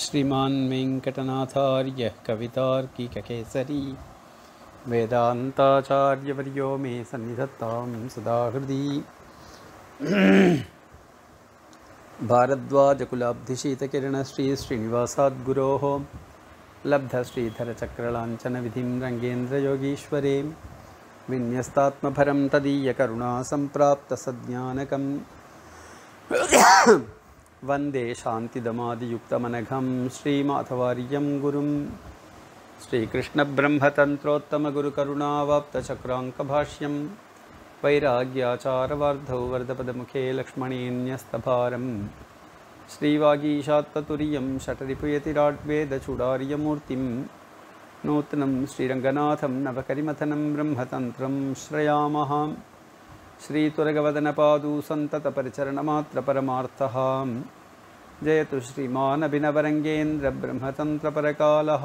श्रीमान् वेङ्कटनाथार्यः कवितार्किककेसरी वेदान्ताचार्यवर्यो मे सन्निधत्तां सदा हृदि श्री श्रीनिवासाद्गुरोः लब्धश्रीधरचक्रलाञ्चनविधिं रङ्गेन्द्रयोगीश्वरें विन्यस्तात्मफरं तदीयकरुणा वन्दे शान्तिदमादियुक्तमनघं श्रीमाथवार्यं गुरुं श्रीकृष्णब्रह्मतन्त्रोत्तमगुरुकरुणावाप्तचक्राङ्कभाष्यं वैराग्याचारवार्धौ वरदपदमुखे लक्ष्मणी न्यस्तभारं श्रीवागीशात्ततुर्यं षटरिप्रियतिराट्वेदचूडार्यमूर्तिं नूतनं श्रीरङ्गनाथं नवकरिमथनं ब्रह्मतन्त्रं श्रयामः सन्ततपरिचरणमात्रपरमार्थः जयतु श्रीमानभिनवरङ्गेन्द्रब्रह्मतन्त्रपरकालः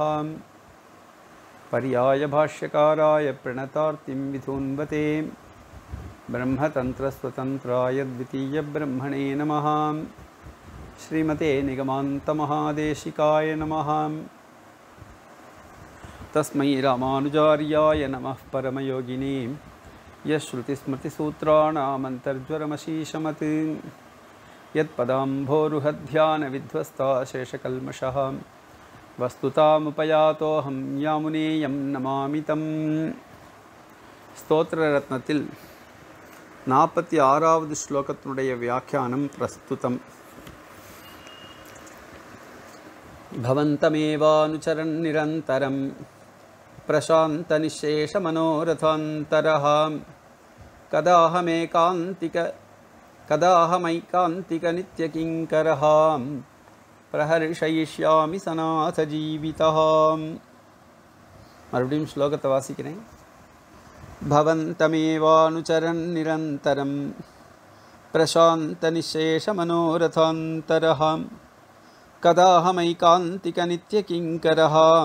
पर्यायभाष्यकाराय प्रणतार्तिं विधून्वते ब्रह्मतन्त्रस्वतन्त्राय द्वितीयब्रह्मणे नमः श्रीमते निगमान्तमहादेशिकाय नमः तस्मै रामानुचार्याय नमः परमयोगिनी यः श्रुतिस्मृतिसूत्राणामन्तर्ज्वरमशीषमति यत्पदाम्भोरुहध्यानविध्वस्ताशेषकल्मषः वस्तुतामुपयातोऽहं यामुनेयं नमामि तं स्तोत्ररत्नति नापत्या व्याख्यानं प्रस्तुतम् निरन्तरं प्रशान्तनिःशेषमनोरथान्तरहाम् कदाहमैकान्तिकनित्यकिङ्करहां प्रहर्षयिष्यामि सनाथजीवितः श्लोकतवासिकिने निरन्तरं प्रशान्तनिशेषमनोरथान्तरहां कदाहमैकान्तिकनित्यकिङ्करहां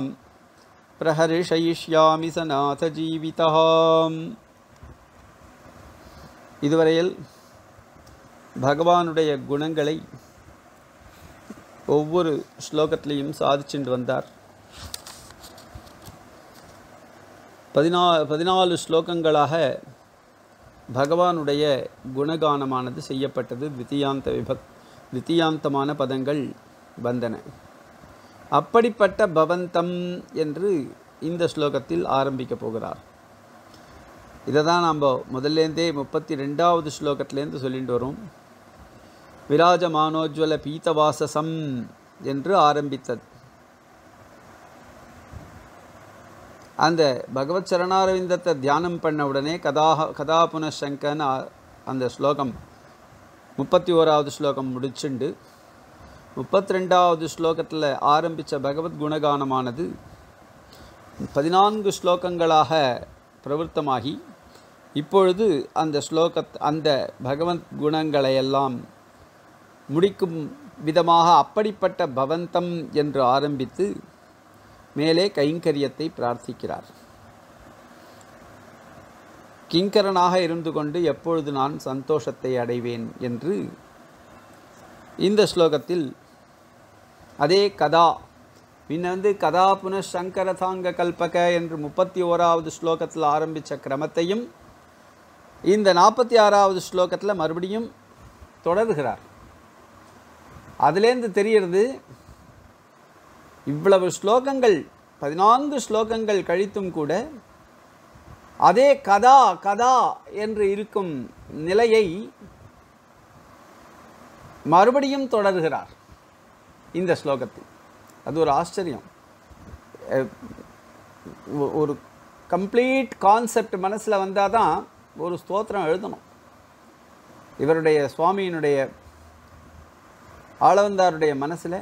प्रहर्षयिष्यामि सनाथजीवितहाम् இதுவரையில் பகவானுடைய குணங்களை ஒவ்வொரு ஸ்லோகத்திலையும் சாதிச்சுட்டு வந்தார் பதினா பதினாலு ஸ்லோகங்களாக பகவானுடைய குணகானமானது செய்யப்பட்டது தித்தியாந்த விபத் தித்தியாந்தமான பதங்கள் வந்தன அப்படிப்பட்ட பவந்தம் என்று இந்த ஸ்லோகத்தில் ஆரம்பிக்கப் போகிறார் இதை தான் நம்ம முதல்லேருந்தே முப்பத்தி ரெண்டாவது ஸ்லோகத்திலேருந்து சொல்லிட்டு வரும் மானோஜ்வல பீத்தவாசசம் என்று ஆரம்பித்தது அந்த பகவத் சரணாரவிந்தத்தை தியானம் பண்ண உடனே கதா கதா புனசங்கன்னு அந்த ஸ்லோகம் முப்பத்தி ஓராவது ஸ்லோகம் முடிச்சுண்டு முப்பத்தி ரெண்டாவது ஸ்லோகத்தில் ஆரம்பித்த பகவத் குணகானமானது பதினான்கு ஸ்லோகங்களாக பிரவருத்தமாகி இப்பொழுது அந்த ஸ்லோகத் அந்த பகவத் குணங்களையெல்லாம் முடிக்கும் விதமாக அப்படிப்பட்ட பவந்தம் என்று ஆரம்பித்து மேலே கைங்கரியத்தை பிரார்த்திக்கிறார் கிங்கரனாக இருந்து கொண்டு எப்பொழுது நான் சந்தோஷத்தை அடைவேன் என்று இந்த ஸ்லோகத்தில் அதே கதா பின்ன வந்து கதா புனഃ சங்கரதாங்க கல்பக என்று முப்பத்தி ஓராவது ஸ்லோகத்தில் ஆரம்பித்த கிரமத்தையும் இந்த நாற்பத்தி ஆறாவது ஸ்லோகத்தில் மறுபடியும் தொடர்கிறார் அதுலேருந்து தெரிகிறது இவ்வளவு ஸ்லோகங்கள் பதினான்கு ஸ்லோகங்கள் கழித்தும் கூட அதே கதா கதா என்று இருக்கும் நிலையை மறுபடியும் தொடர்கிறார் இந்த ஸ்லோகத்தில் அது ஒரு ஆச்சரியம் ஒரு கம்ப்ளீட் கான்செப்ட் மனசில் வந்தால் தான் ஒரு ஸ்தோத்திரம் எழுதணும் இவருடைய சுவாமியினுடைய ஆளவந்தாருடைய மனசில்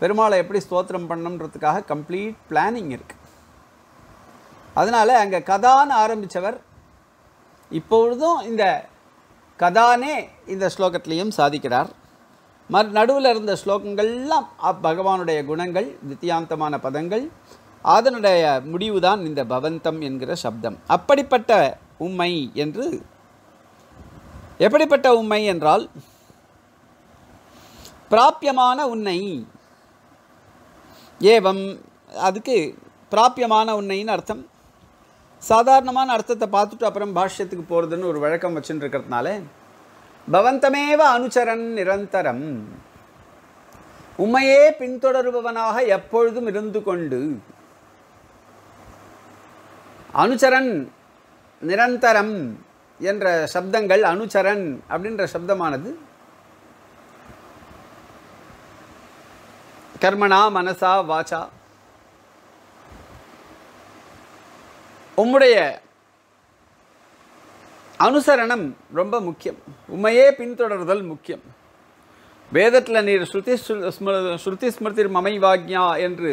பெருமாளை எப்படி ஸ்தோத்திரம் பண்ணணுன்றதுக்காக கம்ப்ளீட் பிளானிங் இருக்குது அதனால் அங்கே கதான்னு ஆரம்பித்தவர் இப்பொழுதும் இந்த கதானே இந்த ஸ்லோகத்திலையும் சாதிக்கிறார் மறு நடுவில் இருந்த ஸ்லோகங்கள்லாம் பகவானுடைய குணங்கள் நித்தியாந்தமான பதங்கள் அதனுடைய முடிவுதான் இந்த பவந்தம் என்கிற சப்தம் அப்படிப்பட்ட உம்மை என்று எப்படிப்பட்ட உண்மை என்றால் பிராப்பியமான உன்னை ஏவம் அதுக்கு பிராப்பியமான உன்னைன்னு அர்த்தம் சாதாரணமான அர்த்தத்தை பார்த்துட்டு அப்புறம் பாஷ்யத்துக்கு போகிறதுன்னு ஒரு வழக்கம் வச்சுன்னு இருக்கிறதுனால பவந்தமேவ அனுச்சரன் நிரந்தரம் உண்மையே பின்தொடருபவனாக எப்பொழுதும் இருந்து கொண்டு அனுச்சரன் நிரந்தரம் என்ற சப்தங்கள் அனுச்சரன் அப்படின்ற சப்தமானது கர்மனா மனசா வாச்சா உம்முடைய அனுசரணம் ரொம்ப முக்கியம் உண்மையே பின்தொடர்தல் முக்கியம் வேதத்தில் நீர் ஸ்ருதி ஸ்ருதி ஸ்மிருதி மமை வாக்யா என்று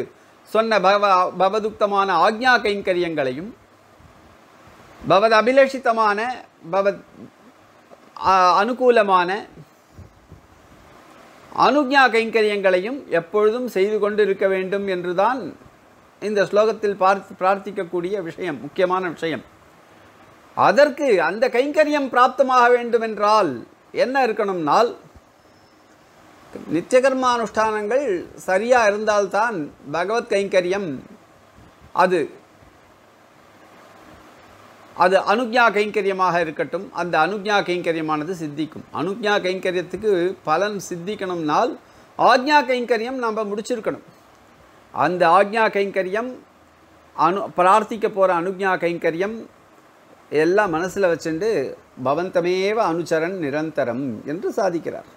சொன்ன பவ பவதுக்தமான ஆக்ஞா கைங்கரியங்களையும் பவத் அபிலஷித்தமான பவத் அனுகூலமான அனுஜா கைங்கரியங்களையும் எப்பொழுதும் செய்து கொண்டு இருக்க வேண்டும் என்றுதான் இந்த ஸ்லோகத்தில் பார்த்து பிரார்த்திக்கக்கூடிய விஷயம் முக்கியமான விஷயம் அதற்கு அந்த கைங்கரியம் பிராப்தமாக வேண்டுமென்றால் என்ன இருக்கணும்னால் நித்தியகர்மா அனுஷ்டானங்கள் சரியாக இருந்தால்தான் பகவத் கைங்கரியம் அது அது அனுஜா கைங்கரியமாக இருக்கட்டும் அந்த அனுஜா கைங்கரியமானது சித்திக்கும் அனுஜா கைங்கரியத்துக்கு பலன் சித்திக்கணும்னால் ஆக்ஞா கைங்கரியம் நாம் முடிச்சிருக்கணும் அந்த ஆக்ஞா கைங்கரியம் அனு பிரார்த்திக்க போகிற அனுஜா கைங்கரியம் எல்லாம் மனசில் வச்சுண்டு பவந்தமேவ அனுச்சரன் நிரந்தரம் என்று சாதிக்கிறார்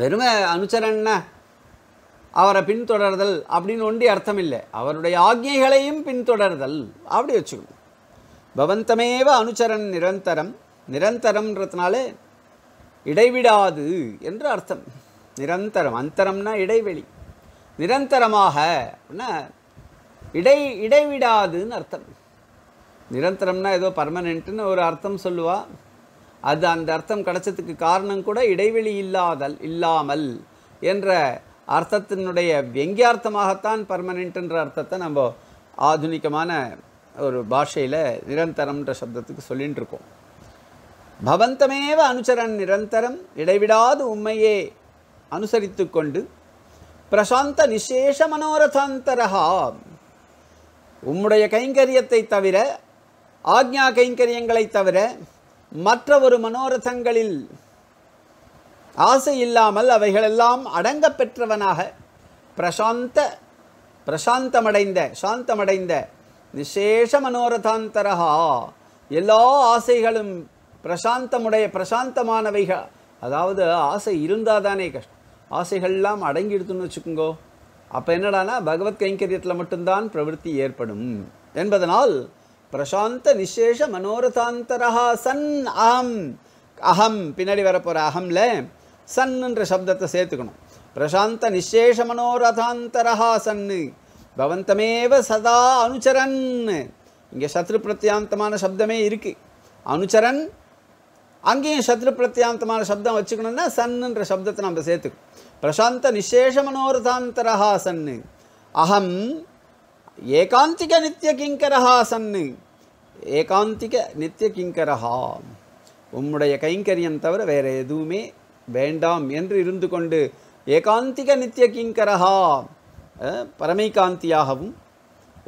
வெறுமை அனுச்சரன்னா அவரை பின்தொடர்தல் அப்படின்னு ஒண்டி அர்த்தம் இல்லை அவருடைய ஆக்ஞைகளையும் பின்தொடர்தல் அப்படி வச்சுக்கணும் பவந்தமேவ அனுச்சரன் நிரந்தரம் நிரந்தரம்ன்றதுனால இடைவிடாது என்று அர்த்தம் நிரந்தரம் அந்தரம்னா இடைவெளி நிரந்தரமாக இடை இடைவிடாதுன்னு அர்த்தம் நிரந்தரம்னா ஏதோ பர்மனெண்ட்டுன்னு ஒரு அர்த்தம் சொல்லுவா அது அந்த அர்த்தம் கிடைச்சதுக்கு காரணம் கூட இடைவெளி இல்லாதல் இல்லாமல் என்ற அர்த்தத்தினுடைய வெங்கியார்த்தமாகத்தான் பர்மனெண்ட்ன்ற அர்த்தத்தை நம்ம ஆதுனிகமான ஒரு பாஷையில் நிரந்தரம்ன்ற சப்தத்துக்கு சொல்லிகிட்டு இருக்கோம் பவந்தமேவ அனுச்சரன் நிரந்தரம் இடைவிடாது உண்மையே அனுசரித்து கொண்டு பிரசாந்த நிசேஷ மனோரதாந்தரகா உம்முடைய கைங்கரியத்தை தவிர ஆக்ஞா கைங்கரியங்களை தவிர மற்ற ஒரு மனோரதங்களில் ஆசை இல்லாமல் அவைகளெல்லாம் அடங்க பெற்றவனாக பிரசாந்த பிரசாந்தமடைந்த சாந்தமடைந்த நிசேஷ மனோரதாந்தரகா எல்லா ஆசைகளும் பிரசாந்தமுடைய பிரசாந்தமானவைகள் அதாவது ஆசை இருந்தால் தானே கஷ்டம் ஆசைகள்லாம் எடுத்துன்னு வச்சுக்கோங்கோ அப்போ என்னடானா பகவத் கைங்கரியத்தில் மட்டும்தான் பிரவருத்தி ஏற்படும் என்பதனால் பிரசாந்த நிசேஷ மனோரதாந்தரகா சன் அகம் அகம் பின்னாடி வரப்போகிற அஹம்ல சன்னுன்ற சப்தத்தை சேர்த்துக்கணும் பிரசாந்த நிசேஷ மனோரதாந்தரஹா சன்னு பவந்தமேவ சதா அனுச்சரன் இங்கே சத்ரு பிரத்யாந்தமான சப்தமே இருக்கு அனுச்சரன் அங்கேயும் சத்ரு பிரத்யாந்தமான சப்தம் வச்சுக்கணும்னா சன்னுன்ற சப்தத்தை நம்ம சேர்த்துக்கணும் பிரசாந்த நிசேஷ மனோரதாந்தரஹா சன்னு அகம் ஏகாந்திக நித்திய கிங்கரஹா சன்னு ஏகாந்திக நித்திய கிங்கரஹா உம்முடைய கைங்கரியம் தவிர வேறு எதுவுமே வேண்டாம் என்று இருந்து கொண்டு ஏகாந்திக நித்திய கிங்கரஹா பரமைகாந்தியாகவும்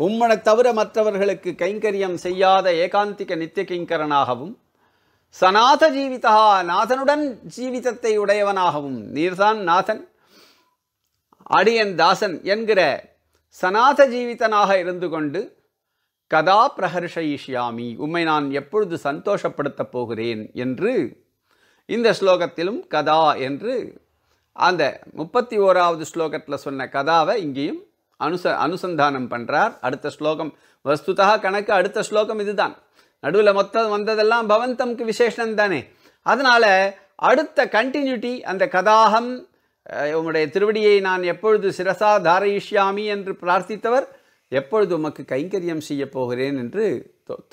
உம்மனை தவிர மற்றவர்களுக்கு கைங்கரியம் செய்யாத ஏகாந்திக நித்திய கிங்கரனாகவும் சநாத ஜீவிதா நாதனுடன் ஜீவிதத்தை உடையவனாகவும் நீர்தான் நாதன் அடியன் தாசன் என்கிற சநாத ஜீவிதனாக இருந்து கொண்டு கதா பிரகர்ஷயிஷ்யாமி உம்மை நான் எப்பொழுது சந்தோஷப்படுத்தப் போகிறேன் என்று இந்த ஸ்லோகத்திலும் கதா என்று அந்த முப்பத்தி ஓராவது ஸ்லோகத்தில் சொன்ன கதாவை இங்கேயும் அனுச அனுசந்தானம் பண்ணுறார் அடுத்த ஸ்லோகம் வஸ்துதா கணக்கு அடுத்த ஸ்லோகம் இதுதான் நடுவில் மொத்தம் வந்ததெல்லாம் பவந்தம்க்கு விசேஷம் தானே அதனால் அடுத்த கண்டினியூட்டி அந்த கதாகம் உங்களுடைய திருவடியை நான் எப்பொழுது சிரசா தாரயிஷ்யாமி என்று பிரார்த்தித்தவர் எப்பொழுது உமக்கு கைங்கரியம் செய்யப் போகிறேன் என்று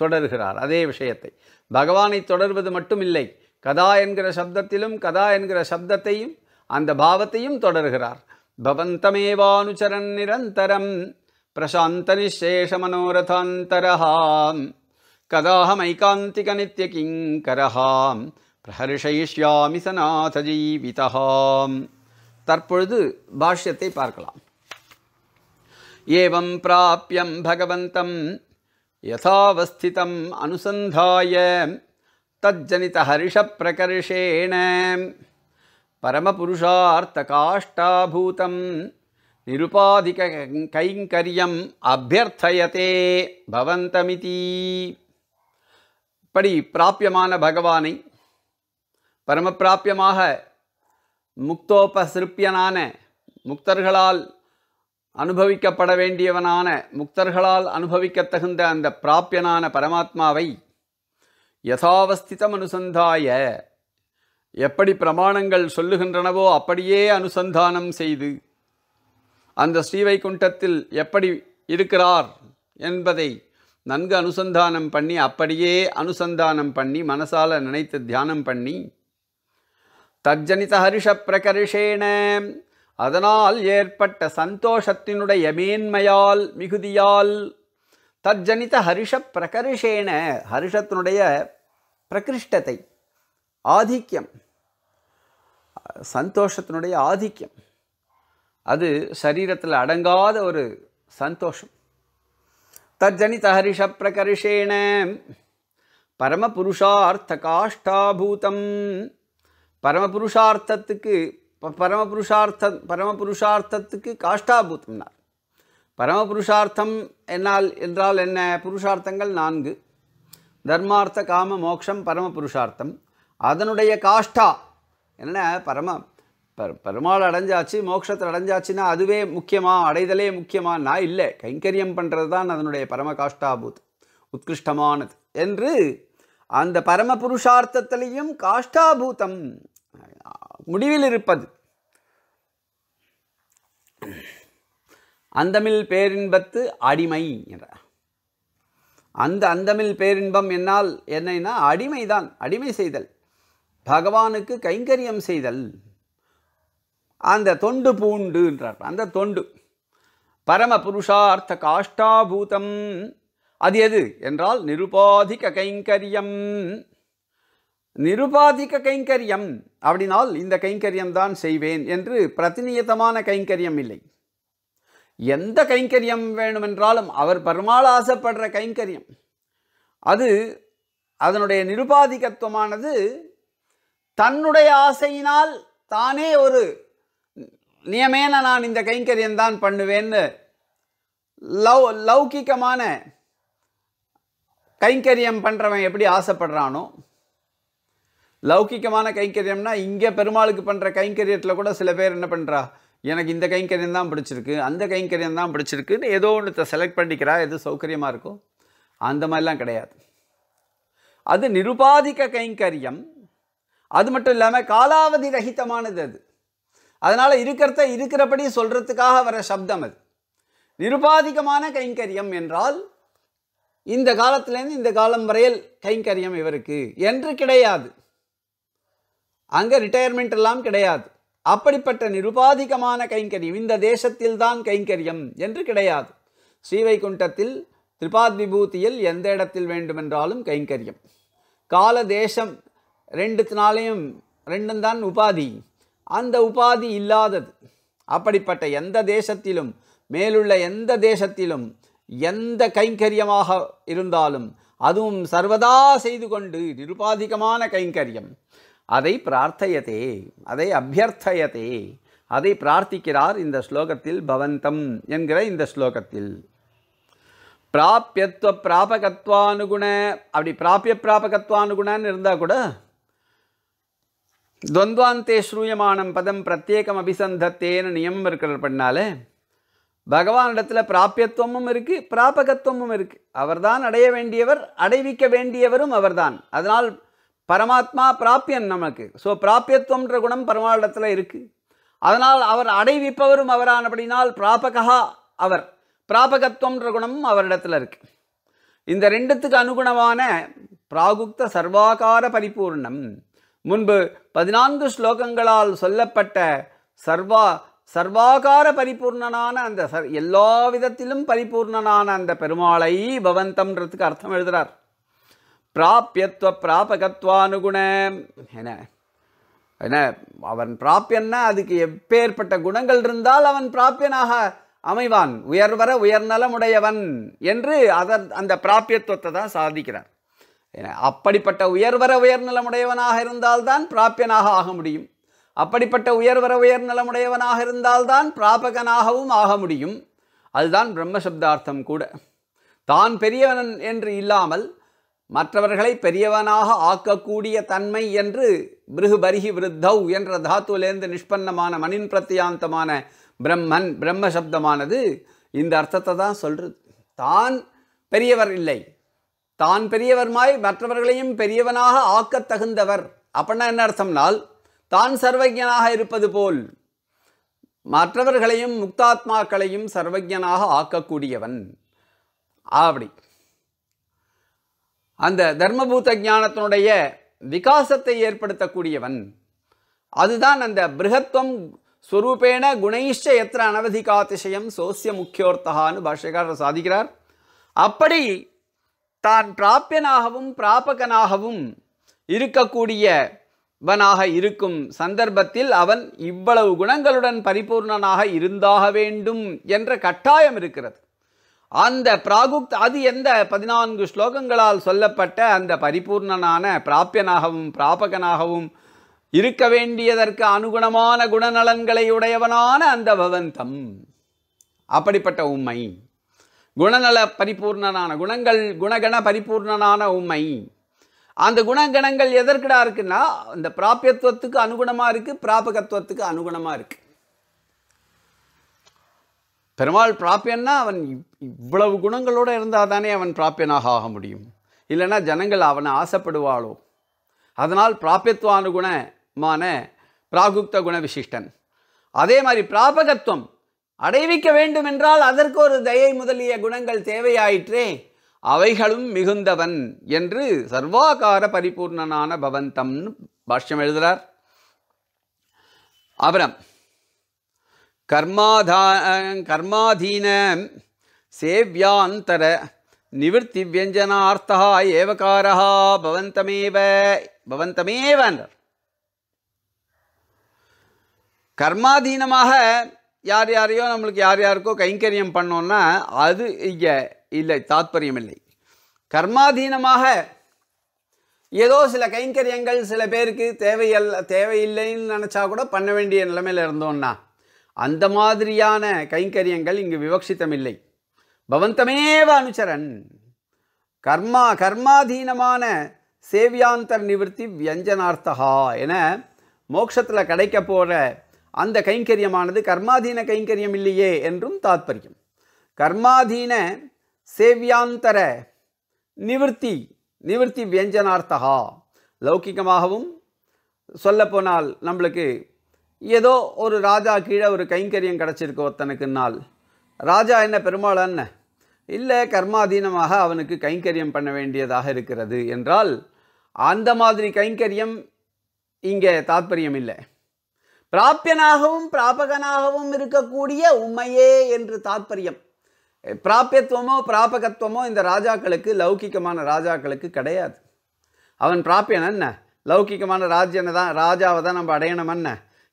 தொடர்கிறார் அதே விஷயத்தை பகவானை தொடர்வது மட்டும் இல்லை கதா என்கிற சப்தத்திலும் கதா என்கிற சப்தத்தையும் அந்த பாவத்தையும் தொடர்கிறார் பவந்தமேவானுச்சரன் நிரந்தரம் பிரசாந்த நிசேஷ மனோரதாந்தரஹாம் கதாஹமைகாந்திக நித்திய கிங்கரஹாம் பிரஹர்ஷயிஷ்யாமி சநாத தற்பொழுது பாஷ்யத்தை பார்க்கலாம் ஏவம் பிராபியம் பகவந்தம் யதாவஸ்திதம் அனுசந்தாய தஜ்ஜனித ஹரிஷப்பிரகர்ஷேண பரமபுருஷார்த்தகாஷ்டாபூதம் நிருபாதிக கைங்கரியம் அபியர்த்தயத்தே பவந்தமிதி இப்படி பிராபியமான பகவானை பரமப்பிராபியமாக முக்தோபசிருப்பியனான முக்தர்களால் அனுபவிக்கப்பட வேண்டியவனான முக்தர்களால் அனுபவிக்கத்தகுந்த அந்த பிராப்பியனான பரமாத்மாவை யதாவஸ்திதம் அனுசந்தாய எப்படி பிரமாணங்கள் சொல்லுகின்றனவோ அப்படியே அனுசந்தானம் செய்து அந்த ஸ்ரீவைகுண்டத்தில் எப்படி இருக்கிறார் என்பதை நன்கு அனுசந்தானம் பண்ணி அப்படியே அனுசந்தானம் பண்ணி மனசால் நினைத்து தியானம் பண்ணி தஜ்ஜனித ஹரிஷ பிரகரிஷேன அதனால் ஏற்பட்ட சந்தோஷத்தினுடைய மேன்மையால் மிகுதியால் தஜ்ஜனித ஹரிஷ பிரகரிஷேன ஹரிஷத்தினுடைய பிரகிருஷ்டத்தை ஆதிக்கியம் சந்தோஷத்தினுடைய ஆதிக்கியம் அது சரீரத்தில் அடங்காத ஒரு சந்தோஷம் தஜ்ஜனித ஹரிஷ பிரகரிஷேன பரமபுருஷார்த்த காஷ்டாபூதம் பரமபுருஷார்த்தத்துக்கு பரமபுருஷார்த்த பரமபுருஷார்த்தத்துக்கு காஷ்டாபூதம்னார் பரமபுருஷார்த்தம் என்னால் என்றால் என்ன புருஷார்த்தங்கள் நான்கு தர்மார்த்த காம மோக்ஷம் பரமபுருஷார்த்தம் அதனுடைய காஷ்டா என்ன பரம பெருமாள் அடைஞ்சாச்சு மோட்சத்தில் அடைஞ்சாச்சுன்னா அதுவே முக்கியமாக அடைதலே முக்கியமானா இல்லை கைங்கரியம் பண்ணுறது தான் அதனுடைய பரம காஷ்டாபூத் உத்கிருஷ்டமானது என்று அந்த பரம புருஷார்த்தத்திலையும் காஷ்டாபூதம் முடிவில் இருப்பது அந்தமில் பேரின்பத்து அடிமை என்ற அந்த அந்தமில் பேரின்பம் என்னால் என்னன்னா அடிமைதான் அடிமை செய்தல் பகவானுக்கு கைங்கரியம் செய்தல் அந்த தொண்டு பூண்டு என்றார் அந்த தொண்டு பரம புருஷார்த்த காஷ்டாபூதம் அது எது என்றால் நிருபாதிக கைங்கரியம் நிருபாதிக்க கைங்கரியம் அப்படினால் இந்த கைங்கரியம் தான் செய்வேன் என்று பிரதிநியத்தமான கைங்கரியம் இல்லை எந்த கைங்கரியம் வேணுமென்றாலும் அவர் பெருமாள் ஆசைப்படுற கைங்கரியம் அது அதனுடைய நிருபாதிகத்துவமானது தன்னுடைய ஆசையினால் தானே ஒரு நியமேன நான் இந்த கைங்கரியம் தான் பண்ணுவேன்னு லவ் லௌகிக்கமான கைங்கரியம் பண்ணுறவன் எப்படி ஆசைப்படுறானோ லௌகிக்கமான கைங்கரியம்னா இங்கே பெருமாளுக்கு பண்ணுற கைங்கரியத்தில் கூட சில பேர் என்ன பண்ணுறா எனக்கு இந்த கைங்கரியம் தான் பிடிச்சிருக்கு அந்த கைங்கரியம் தான் பிடிச்சிருக்குன்னு ஏதோ ஒன்று செலக்ட் பண்ணிக்கிறா எது சௌகரியமாக இருக்கோ அந்த மாதிரிலாம் கிடையாது அது நிருபாதிக்க கைங்கரியம் அது மட்டும் இல்லாமல் காலாவதி ரகிதமானது அது அதனால் இருக்கிறத இருக்கிறபடி சொல்கிறதுக்காக வர சப்தம் அது நிருபாதிகமான கைங்கரியம் என்றால் இந்த காலத்திலேருந்து இந்த காலம் வரையில் கைங்கரியம் இவருக்கு என்று கிடையாது அங்கே ரிட்டையர்மெண்ட் எல்லாம் கிடையாது அப்படிப்பட்ட நிருபாதிகமான கைங்கரியம் இந்த தேசத்தில்தான் கைங்கரியம் என்று கிடையாது ஸ்ரீவைகுண்டத்தில் திரிபாத் விபூதியில் எந்த இடத்தில் வேண்டுமென்றாலும் கைங்கரியம் கால தேசம் ரெண்டு நாளையும் ரெண்டும் தான் உபாதி அந்த உபாதி இல்லாதது அப்படிப்பட்ட எந்த தேசத்திலும் மேலுள்ள எந்த தேசத்திலும் எந்த கைங்கரியமாக இருந்தாலும் அதுவும் சர்வதா செய்து கொண்டு நிருபாதிகமான கைங்கரியம் அதை பிரார்த்தையதே அதை அபியர்த்தயதே அதை பிரார்த்திக்கிறார் இந்த ஸ்லோகத்தில் பவந்தம் என்கிற இந்த ஸ்லோகத்தில் பிராபியத்துவ பிராபகத்வானுகுண அப்படி பிராபிய பிராபகத்வானுகுணன்னு இருந்தால் கூட துவந்தாந்தே ஸ்ரூயமானம் பதம் பிரத்யேகம் அபிசந்தத்தேன்னு நியமம் இருக்கிற பண்ணாலே பகவானிடத்தில் பிராபியத்துவமும் இருக்குது பிராபகத்துவமும் இருக்குது அவர்தான் அடைய வேண்டியவர் அடைவிக்க வேண்டியவரும் அவர்தான் அதனால் பரமாத்மா பிராப்பியன் நமக்கு ஸோ பிராப்பியத்துவன்ற குணம் பரமாவிடத்தில் இருக்குது அதனால் அவர் அடைவிப்பவரும் அவரான அப்படின்னால் பிராபகா அவர் பிராபகத்துவம்ன்ற குணமும் அவரிடத்தில் இருக்குது இந்த ரெண்டுத்துக்கு அனுகுணமான பிராகுக்த சர்வாகார பரிபூர்ணம் முன்பு பதினான்கு ஸ்லோகங்களால் சொல்லப்பட்ட சர்வா சர்வாகார பரிபூர்ணனான அந்த சர் எல்லா விதத்திலும் பரிபூர்ணனான அந்த பெருமாளை பவந்தம்ன்றதுக்கு அர்த்தம் எழுதுகிறார் பிராபியத்துவ பிராபகத்வானுகுண என்ன என்ன அவன் பிராப்பியன்னா அதுக்கு எப்பேற்பட்ட குணங்கள் இருந்தால் அவன் பிராப்பியனாக அமைவான் உயர்வர உயர்நலமுடையவன் என்று அதன் அந்த பிராப்பியத்துவத்தை தான் சாதிக்கிறான் என அப்படிப்பட்ட உயர்வர உயர்நலமுடையவனாக இருந்தால்தான் பிராப்பியனாக ஆக முடியும் அப்படிப்பட்ட உயர்வர உயர்நலமுடையவனாக இருந்தால்தான் பிராபகனாகவும் ஆக முடியும் அதுதான் பிரம்மசப்தார்த்தம் கூட தான் பெரியவன் என்று இல்லாமல் மற்றவர்களை பெரியவனாக ஆக்கக்கூடிய தன்மை என்று பிருகுபரிஹி விருத்தௌ என்ற தாத்துவிலேருந்து நிஷ்பன்னமான மணின் பிரத்தியாந்தமான பிரம்மன் பிரம்ம சப்தமானது இந்த அர்த்தத்தை தான் சொல்கிறது தான் பெரியவர் இல்லை தான் பெரியவர் மாய் மற்றவர்களையும் பெரியவனாக ஆக்க தகுந்தவர் அப்படின்னா என்ன அர்த்தம்னால் தான் சர்வஜனாக இருப்பது போல் மற்றவர்களையும் முக்தாத்மாக்களையும் சர்வஜனாக ஆக்கக்கூடியவன் அப்படி அந்த தர்மபூத ஞானத்தினுடைய விகாசத்தை ஏற்படுத்தக்கூடியவன் அதுதான் அந்த பிருகத்வம் ஸ்வரூபேண குணைஷ்ட எத்திர அனவதிகாதிசயம் சோசிய முக்கியோர்த்தகான்னு பாஷ்யக்காரர் சாதிக்கிறார் அப்படி தான் பிராப்பியனாகவும் பிராபகனாகவும் இருக்கக்கூடியவனாக இருக்கும் சந்தர்ப்பத்தில் அவன் இவ்வளவு குணங்களுடன் பரிபூர்ணனாக இருந்தாக வேண்டும் என்ற கட்டாயம் இருக்கிறது அந்த பிராகுப்த் அது எந்த பதினான்கு ஸ்லோகங்களால் சொல்லப்பட்ட அந்த பரிபூர்ணனான பிராப்பியனாகவும் பிராபகனாகவும் இருக்க வேண்டியதற்கு அனுகுணமான குணநலன்களை உடையவனான அந்த பவந்தம் அப்படிப்பட்ட உண்மை குணநல பரிபூர்ணனான குணங்கள் குணகண பரிபூர்ணனான உண்மை அந்த குணகணங்கள் எதற்குடா இருக்குன்னா இந்த பிராபியத்துவத்துக்கு அனுகுணமாக இருக்குது பிராபகத்துவத்துக்கு அனுகுணமாக இருக்குது பெருமாள் பிராப்பியன்னா அவன் இவ்வளவு குணங்களோடு இருந்தால் தானே அவன் பிராப்பியனாக ஆக முடியும் இல்லைன்னா ஜனங்கள் அவனை ஆசைப்படுவாளோ அதனால் பிராபியத்துவானு குணமான பிராகுப்த குண விசிஷ்டன் அதே மாதிரி பிராபகத்துவம் அடைவிக்க வேண்டும் என்றால் அதற்கு ஒரு தயை முதலிய குணங்கள் தேவையாயிற்றே அவைகளும் மிகுந்தவன் என்று சர்வாகார பரிபூர்ணனான பவந்தம்னு பாஷ்யம் எழுதுகிறார் அப்புறம் கர்மாதா கர்மாதீன சேவ்யாந்தர நிவர்த்தி வியஞ்சனார்த்தா ஏவகாரா பவந்தமேவ பவந்தமேவன்றார் கர்மாதீனமாக யார் யாரையோ நம்மளுக்கு யார் யாருக்கோ கைங்கரியம் பண்ணோன்னா அது இங்கே இல்லை தாத்பரியம் இல்லை கர்மாதீனமாக ஏதோ சில கைங்கரியங்கள் சில பேருக்கு தேவையல்ல தேவையில்லைன்னு நினச்சா கூட பண்ண வேண்டிய நிலைமையில் இருந்தோன்னா அந்த மாதிரியான கைங்கரியங்கள் இங்கு இல்லை பவந்தமேவ அனுச்சரன் கர்மா கர்மாதீனமான சேவியாந்தர் நிவர்த்தி வியஞ்சனார்த்தகா என மோக்ஷத்தில் கிடைக்க போகிற அந்த கைங்கரியமானது கர்மாதீன கைங்கரியம் இல்லையே என்றும் தாத்பரியம் கர்மாதீன சேவியாந்தர நிவர்த்தி நிவர்த்தி வியஞ்சனார்த்தகா லௌகிகமாகவும் சொல்லப்போனால் நம்மளுக்கு ஏதோ ஒரு ராஜா கீழே ஒரு கைங்கரியம் கிடச்சிருக்கு நாள் ராஜா என்ன பெருமாள் என்ன இல்லை கர்மாதீனமாக அவனுக்கு கைங்கரியம் பண்ண வேண்டியதாக இருக்கிறது என்றால் அந்த மாதிரி கைங்கரியம் இங்கே தாத்பரியம் இல்லை பிராப்பியனாகவும் பிராபகனாகவும் இருக்கக்கூடிய உண்மையே என்று தாத்பரியம் பிராப்பியத்துவமோ பிராபகத்துவமோ இந்த ராஜாக்களுக்கு லௌகிக்கமான ராஜாக்களுக்கு கிடையாது அவன் பிராப்பியன் என்ன லௌகிக்கமான ராஜ்யனை தான் ராஜாவை தான் நம்ம அடையணும் என்ன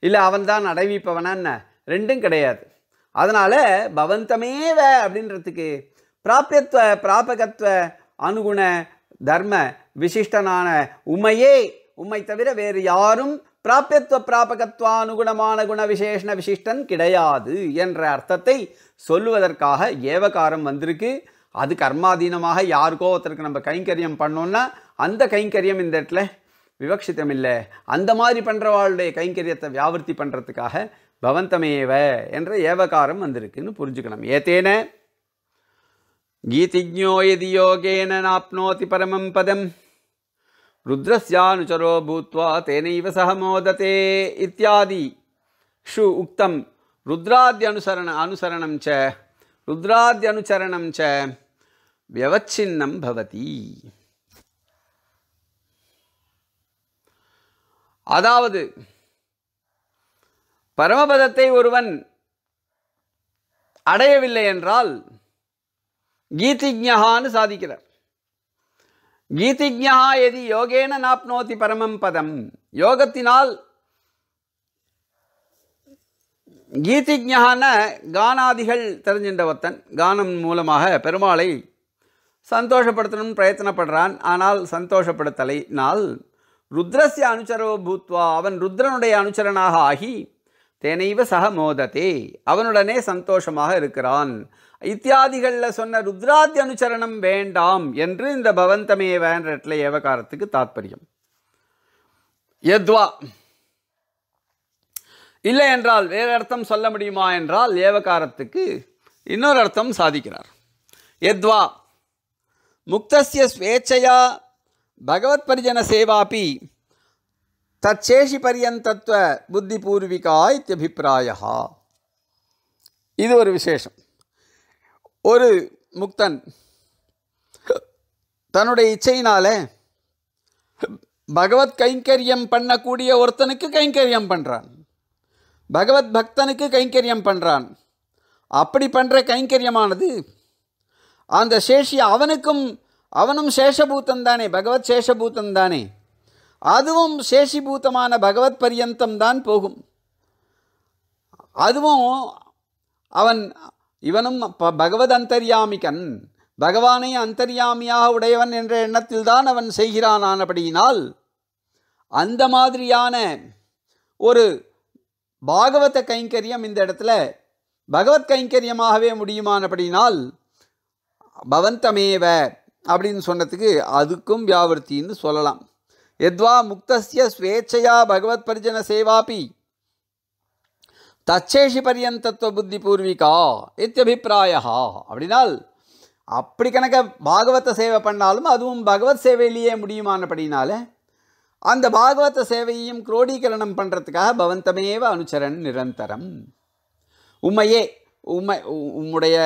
இல்லை அவன் தான் அடைவிப்பவன என்ன ரெண்டும் கிடையாது அதனால் பவந்தமேவ அப்படின்றதுக்கு பிராப்தியத்துவ பிராபகத்துவ அனுகுண தர்ம விசிஷ்டனான உமையே உம்மை தவிர வேறு யாரும் பிராபியத்துவ அனுகுணமான குண விசேஷண விசிஷ்டன் கிடையாது என்ற அர்த்தத்தை சொல்லுவதற்காக ஏவகாரம் வந்திருக்கு அது கர்மாதீனமாக யாருக்கோ ஒருத்தருக்கு நம்ம கைங்கரியம் பண்ணோன்னா அந்த கைங்கரியம் இந்த இடத்துல விவக்ஷித்தம் இல்லை அந்த மாதிரி பண்ணுறவாளுடைய கைங்கரியத்தை வியாவிருத்தி பண்ணுறதுக்காக பவந்தமேவ என்ற ஏவகாரம் வந்திருக்குன்னு புரிஞ்சுக்கணும் ஏத்தேன गीतिज्ञो यदि योगेन नाप्नोति परमं पदं रुद्रस्यानुचरो भूत्वा तेनैव सह मोदते इत्यादि षु उक्तं रुद्राद्यनुसरण अनुसरणं च रुद्राद्यनुचरणं च व्यवच्छिन्नं भवति அதாவது பரமபதத்தை ஒருவன் அடையவில்லை என்றால் கீதிஜகான்னு சாதிக்கிறார் கீதிஜா எதி யோகேன நாப்னோதி பரமம் பதம் யோகத்தினால் கீதிஜான கானாதிகள் தெரிஞ்சின்ற ஒத்தன் கானம் மூலமாக பெருமாளை சந்தோஷப்படுத்தணும்னு பிரயத்தனப்படுறான் ஆனால் சந்தோஷப்படுத்தலை நாள் ருத்ரஸ்ய அனுச்சரோ பூத்வா அவன் ருத்ரனுடைய அனுச்சரனாக ஆகி தேனைவ சக மோததே அவனுடனே சந்தோஷமாக இருக்கிறான் இத்தியாதிகளில் சொன்ன ருத்ராத்தி அனுச்சரணம் வேண்டாம் என்று இந்த பவந்தமே வேண்டில் ஏவகாரத்துக்கு தாத்பரியம் எத்வா இல்லை என்றால் வேறு அர்த்தம் சொல்ல முடியுமா என்றால் ஏவகாரத்துக்கு இன்னொரு அர்த்தம் சாதிக்கிறார் எத்வா முக்தசிய ஸ்வேச்சையா பகவத் பரிஜன சேவாபி தச்சேஷி பரியந்தத்துவ புத்திபூர்விகா இத்தியபிப்பிராயா இது ஒரு விசேஷம் ஒரு முக்தன் தன்னுடைய இச்சையினால பகவத் கைங்கரியம் பண்ணக்கூடிய ஒருத்தனுக்கு கைங்கரியம் பண்ணுறான் பகவத் பக்தனுக்கு கைங்கரியம் பண்ணுறான் அப்படி பண்ணுற கைங்கரியமானது அந்த சேஷி அவனுக்கும் அவனும் சேஷபூத்தம் தானே பகவத் சேஷபூத்தம் தானே அதுவும் சேஷிபூத்தமான பகவத் பரியந்தம் தான் போகும் அதுவும் அவன் இவனும் பகவத் அந்தர்யாமிகன் பகவானை அந்தர்யாமியாக உடையவன் என்ற எண்ணத்தில் தான் அவன் ஆனபடியினால் அந்த மாதிரியான ஒரு பாகவத கைங்கரியம் இந்த இடத்துல பகவத் கைங்கரியமாகவே முடியுமானபடினால் பவந்தமேவ அப்படின்னு சொன்னதுக்கு அதுக்கும் வியாவர்த்தின்னு சொல்லலாம் எத்வா முக்தஸ்ய ஸ்வேச்சையா பகவத் பரிஜன சேவாபி தச்சேஷி பரியந்தத்துவ புத்தி பூர்விகா இத்தியபிப்பிராயா அப்படினால் அப்படி கணக்க பாகவத சேவை பண்ணாலும் அதுவும் பகவத் சேவையிலேயே முடியுமானபடினால அந்த பாகவத சேவையையும் குரோடீகரணம் பண்ணுறதுக்காக பவந்தமேவ அனுச்சரன் நிரந்தரம் உம்மையே உம்மை உம்முடைய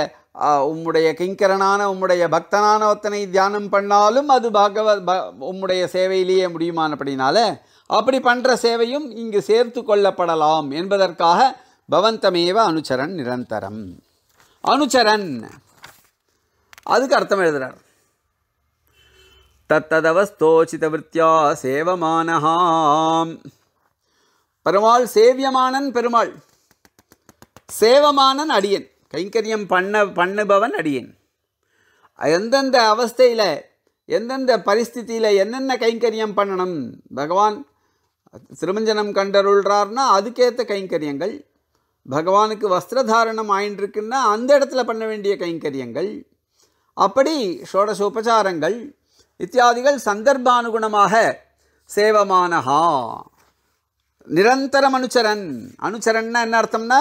உம்முடைய கிங்கரனான உம்முடைய பக்தனான ஒத்தனை தியானம் பண்ணாலும் அது பகவத் ப உம்முடைய சேவையிலேயே முடியுமானபடினால அப்படி பண்ணுற சேவையும் இங்கு சேர்த்து கொள்ளப்படலாம் என்பதற்காக பவந்தமேவ அனுச்சரன் நிரந்தரம் அனுச்சரன் அதுக்கு அர்த்தம் எழுதுகிறார் தத்ததவஸ்தோசிதவிருத்தியா சேவமானஹாம் பெருமாள் சேவியமானன் பெருமாள் சேவமானன் அடியன் கைங்கரியம் பண்ண பண்ணுபவன் அடியன் எந்தெந்த அவஸ்தையில் எந்தெந்த பரிஸ்தியில் என்னென்ன கைங்கரியம் பண்ணணும் பகவான் திருமஞ்சனம் கண்டருள்றார்னா அதுக்கேற்ற கைங்கரியங்கள் பகவானுக்கு வஸ்திரதாரணம் ஆயின்றிருக்குன்னா அந்த இடத்துல பண்ண வேண்டிய கைங்கரியங்கள் அப்படி ஷோடச உபச்சாரங்கள் இத்தியாதிகள் சந்தர்ப்பானுகுணமாக சேவமானஹா நிரந்தரம் அனுச்சரன் அனுச்சரன்னா என்ன அர்த்தம்னா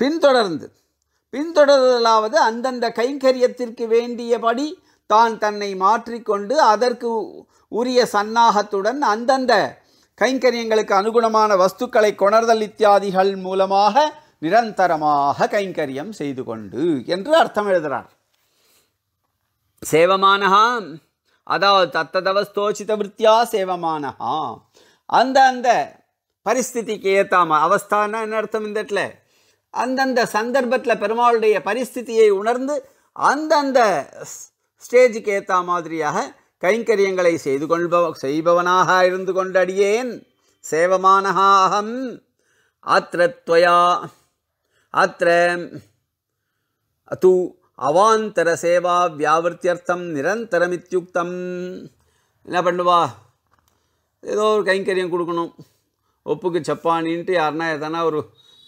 பின்தொடர்ந்து பின்தொடர்தலாவது அந்தந்த கைங்கரியத்திற்கு வேண்டியபடி தான் தன்னை மாற்றிக்கொண்டு அதற்கு உரிய சன்னாகத்துடன் அந்தந்த கைங்கரியங்களுக்கு அனுகுணமான வஸ்துக்களை கொணர்தல் இத்தியாதிகள் மூலமாக நிரந்தரமாக கைங்கரியம் செய்து கொண்டு என்று அர்த்தம் எழுதுகிறார் சேவமானஹா அதாவது தத்ததவஸ்தோச்சித விருத்தியா சேவமானஹா அந்த அந்த பரிஸ்திதிக்கு ஏற்றாம அவஸ்தானா என்ன அர்த்தம் இந்த இடத்துல அந்தந்த சந்தர்ப்பத்தில் பெருமாளுடைய பரிஸ்தியை உணர்ந்து அந்தந்த ஸ்டேஜுக்கு ஏற்ற மாதிரியாக கைங்கரியங்களை செய்து கொள்பவ செய்பவனாக இருந்து கொண்டடியேன் சேவமானஹா அகம் ஆத்திரத்வயா ஆத்திர அது அவாந்தர சேவா நிரந்தரம் நிரந்தரமித்யுக்தம் என்ன பண்ணுவா ஏதோ ஒரு கைங்கரியம் கொடுக்கணும் ஒப்புக்கு சப்பானின்ட்டு யாருன்னா எதனா ஒரு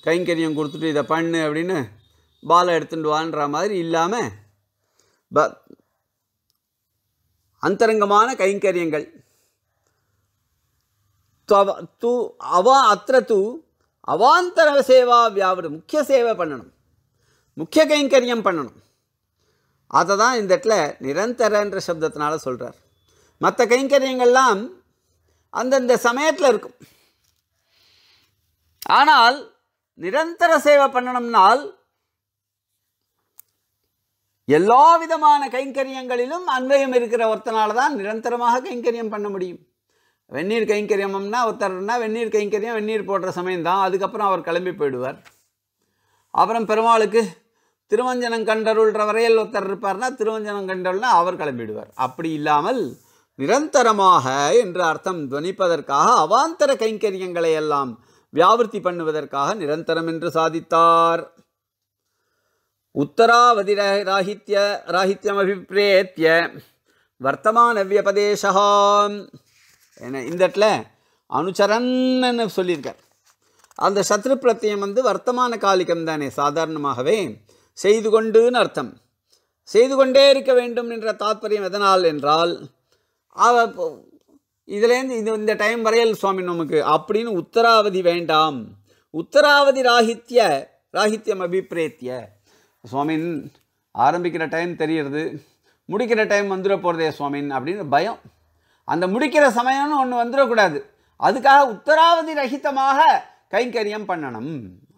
கைங்கரியம் கொடுத்துட்டு இதை பண்ணு அப்படின்னு பாலை எடுத்துட்டு வான்ற மாதிரி இல்லாமல் ப அந்தரங்கமான கைங்கரியங்கள் து அவா அத்த தூ அவாந்தர சேவா வியாபாரம் முக்கிய சேவை பண்ணணும் முக்கிய கைங்கரியம் பண்ணணும் அதை தான் இந்த இடத்துல நிரந்தரன்ற சப்தத்தினால சொல்கிறார் மற்ற கைங்கரியங்கள்லாம் அந்தந்த சமயத்தில் இருக்கும் ஆனால் நிரந்தர சேவை பண்ணணும்னால் எல்லா விதமான கைங்கரியங்களிலும் அன்பயம் இருக்கிற ஒருத்தனால தான் நிரந்தரமாக கைங்கரியம் பண்ண முடியும் வெந்நீர் கைங்கரியம்னா ஒருத்தர்னா வெந்நீர் கைங்கரியம் வெந்நீர் போடுற சமயம்தான் அதுக்கப்புறம் அவர் கிளம்பி போயிடுவார் அப்புறம் பெருமாளுக்கு திருவஞ்சனம் கண்டருள்ற வரையில் ஒருத்தர் இருப்பார்னா திருவஞ்சனம் கண்டருள்னா அவர் கிளம்பிடுவார் அப்படி இல்லாமல் நிரந்தரமாக என்று அர்த்தம் துவனிப்பதற்காக அவாந்தர கைங்கரியங்களை எல்லாம் வியாவிருத்தி பண்ணுவதற்காக நிரந்தரம் என்று சாதித்தார் உத்தராவதி उत्तरावधिराहित्य ராஹித்யமபிப்ரேத்திய வர்த்தமானவியபதேசா என்ன இந்த இடத்துல அனுச்சரன் சொல்லியிருக்கார் அந்த சத்ரு பிரத்தியம் வந்து வர்த்தமான காலிகம் தானே சாதாரணமாகவே செய்து கொண்டுன்னு அர்த்தம் செய்து கொண்டே இருக்க வேண்டும் என்ற தாத்பரியம் எதனால் என்றால் அவ இதுலேருந்து இது இந்த டைம் வரையல் சுவாமி நமக்கு அப்படின்னு உத்தராவதி வேண்டாம் உத்தராவதி ராகித்ய ராகித்யம் அபிப்பிரேத்திய சுவாமின் ஆரம்பிக்கிற டைம் தெரியறது முடிக்கிற டைம் வந்துட போகிறதே சுவாமின் அப்படின்னு பயம் அந்த முடிக்கிற சமயம்னு ஒன்று வந்துடக்கூடாது அதுக்காக உத்தராவதி ரகிதமாக கைங்கரியம் பண்ணணும்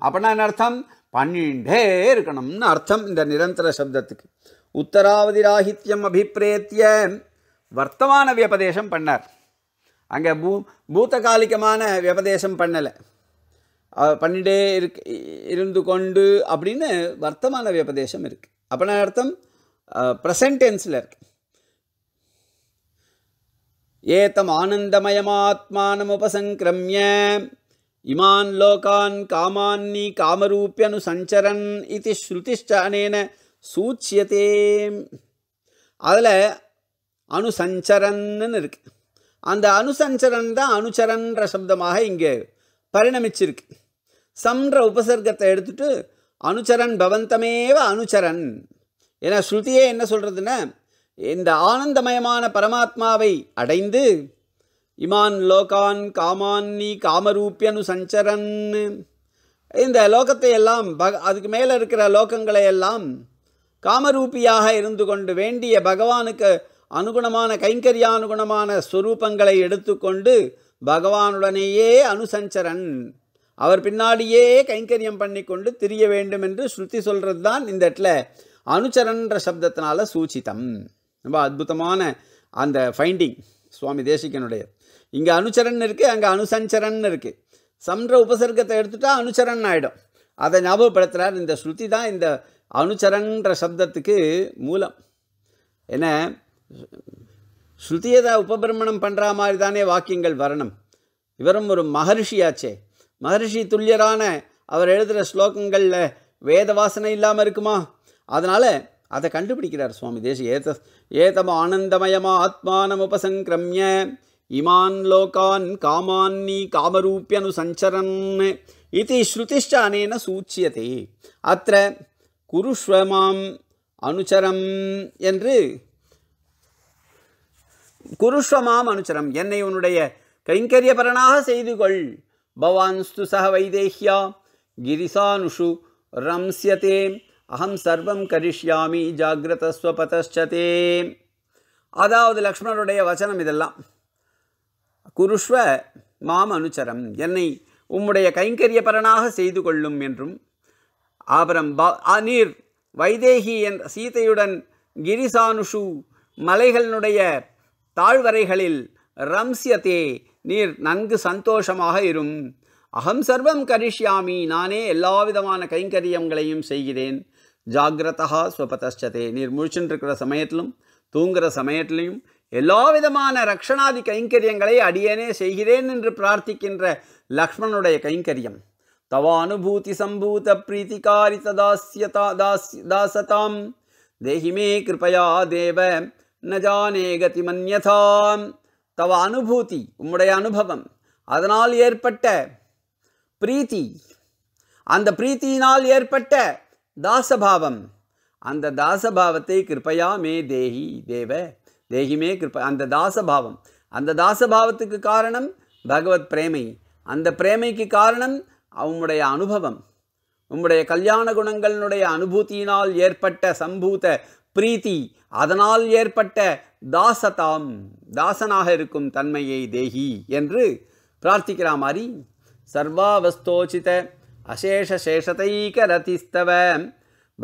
அப்படின்னா என்ன அர்த்தம் பண்ணிண்டே இருக்கணும்னு அர்த்தம் இந்த நிரந்தர சப்தத்துக்கு உத்தராவதி ராகித்யம் அபிப்பிரேத்திய வர்த்தமான வியபதேசம் பண்ணார் அங்கே பூ பூத்தகாலிகமான வியபதேசம் பண்ணலை பண்ணிட்டே இருக் இருந்து கொண்டு அப்படின்னு வர்த்தமான வியபதேசம் இருக்குது அப்படின்னா அர்த்தம் ப்ரெசன்டென்ஸில் இருக்கு ஏதம் உபசங்கிரமிய இமான் லோகான் காமான்னி காமரூப்பியனு சஞ்சரன் இது ஸ்ருதிஷ்ட அனேன சூச்சியதே அதில் அனுசஞ்சரன்னு இருக்கு அந்த அனுசஞ்சரன் தான் அனுச்சரன்ற சப்தமாக இங்கே பரிணமிச்சிருக்கு சம்ன்ற உபசர்க்கத்தை எடுத்துட்டு அனுச்சரன் பவந்தமேவ அனுச்சரன் ஏன்னா ஸ்ருதியே என்ன சொல்கிறதுன்னா இந்த ஆனந்தமயமான பரமாத்மாவை அடைந்து இமான் லோகான் காமான் நீ காமரூப்பியனு சஞ்சரன் இந்த லோகத்தை எல்லாம் பக அதுக்கு மேலே இருக்கிற லோகங்களை எல்லாம் காமரூபியாக இருந்து கொண்டு வேண்டிய பகவானுக்கு அனுகுணமான கைங்கரியானுகுணமான ஸ்வரூபங்களை எடுத்துக்கொண்டு பகவானுடனேயே அனுசஞ்சரன் அவர் பின்னாடியே கைங்கரியம் பண்ணி கொண்டு திரிய வேண்டும் என்று ஸ்ருதி சொல்கிறது தான் இந்த இடத்துல அனுச்சரன்ற சப்தத்தினால சூச்சிதம் ரொம்ப அற்புதமான அந்த ஃபைண்டிங் சுவாமி தேசிகனுடைய இங்கே அனுச்சரன் இருக்குது அங்கே அனுசஞ்சரன் இருக்குது சம்ர உபசர்க்கத்தை எடுத்துட்டா அனுச்சரன் ஆகிடும் அதை ஞாபகப்படுத்துகிறார் இந்த ஸ்ருதி தான் இந்த அனுச்சரன்ற சப்தத்துக்கு மூலம் ஏன்னா ஸ்ருதியை தான் உபபிரமணம் பண்ணுற மாதிரி தானே வாக்கியங்கள் வரணும் இவரும் ஒரு மகர்ஷியாச்சே மகரிஷி துல்லியரான அவர் எழுதுகிற ஸ்லோகங்களில் வேத வாசனை இல்லாமல் இருக்குமா அதனால் அதை கண்டுபிடிக்கிறார் சுவாமி தேசி ஏத ஏதம் ஆனந்தமயமா ஆத்மானம் உபசங்கிரமிய இமான் லோகான் காமான் நீ காமரூப்பியனு சஞ்சரன் இது ஸ்ருதிஷ்ட அனேன சூச்சியதே அத்த குருஷ்வமாம் அனுச்சரம் என்று குருஷ்வமாம் அனுச்சரம் என்னை உன்னுடைய கைங்கரியபரனாக செய்து கொள் பவான்ஸ்து சக वैदेह्या கிரிசானுஷு ரம்சியதே அகம் சர்வம் கரிஷ்யாமி ஜாகிரதஸ்வபதே அதாவது லக்ஷ்மணருடைய வச்சனம் இதெல்லாம் குருஷ்வ மாம் அனுச்சரம் என்னை உம்முடைய கைங்கரியபரனாக செய்து கொள்ளும் என்றும் அப்புறம் ப நீர் வைதேகி என் சீதையுடன் கிரிசானுஷு மலைகளினுடைய தாழ்வரைகளில் ரம்சியத்தே நீர் நன்கு சந்தோஷமாக இரும் அகம் சர்வம் கரிஷ்யாமி நானே எல்லா விதமான கைங்கரியங்களையும் செய்கிறேன் ஜாகிரதா ஸ்வபதச்சதே நீர் முழிச்சுட்டுருக்கிற சமயத்திலும் தூங்குகிற சமயத்திலையும் எல்லா விதமான ரக்ஷணாதி கைங்கரியங்களை அடியேனே செய்கிறேன் என்று பிரார்த்திக்கின்ற லக்ஷ்மணுடைய கைங்கரியம் தவ அனுபூதி சம்பூத பிரீத்திகாரி ததாசியதா தாஸ் தாசதாம் தேஹிமே கிருபயா தேவ நஜானே கதிமன்யதாம் தவ அனுபூதி உம்முடைய அனுபவம் அதனால் ஏற்பட்ட பிரீத்தி அந்த பிரீத்தியினால் ஏற்பட்ட தாசபாவம் அந்த தாசபாவத்தை கிருப்பையா மே தேஹி தேவ தேகிமே கிருப்ப அந்த தாசபாவம் அந்த தாசபாவத்துக்கு காரணம் பகவத் பிரேமை அந்த பிரேமைக்கு காரணம் அவனுடைய அனுபவம் உம்முடைய கல்யாண குணங்களினுடைய அனுபூத்தியினால் ஏற்பட்ட சம்பூத பிரீத்தி அதனால் ஏற்பட்ட தாசதாம் தாசனாக இருக்கும் தன்மையை தேகி என்று பிரார்த்திக்கிறா மாதிரி சர்வாவஸ்தோச்சித அசேஷ சேஷதைக ரதிஸ்தவ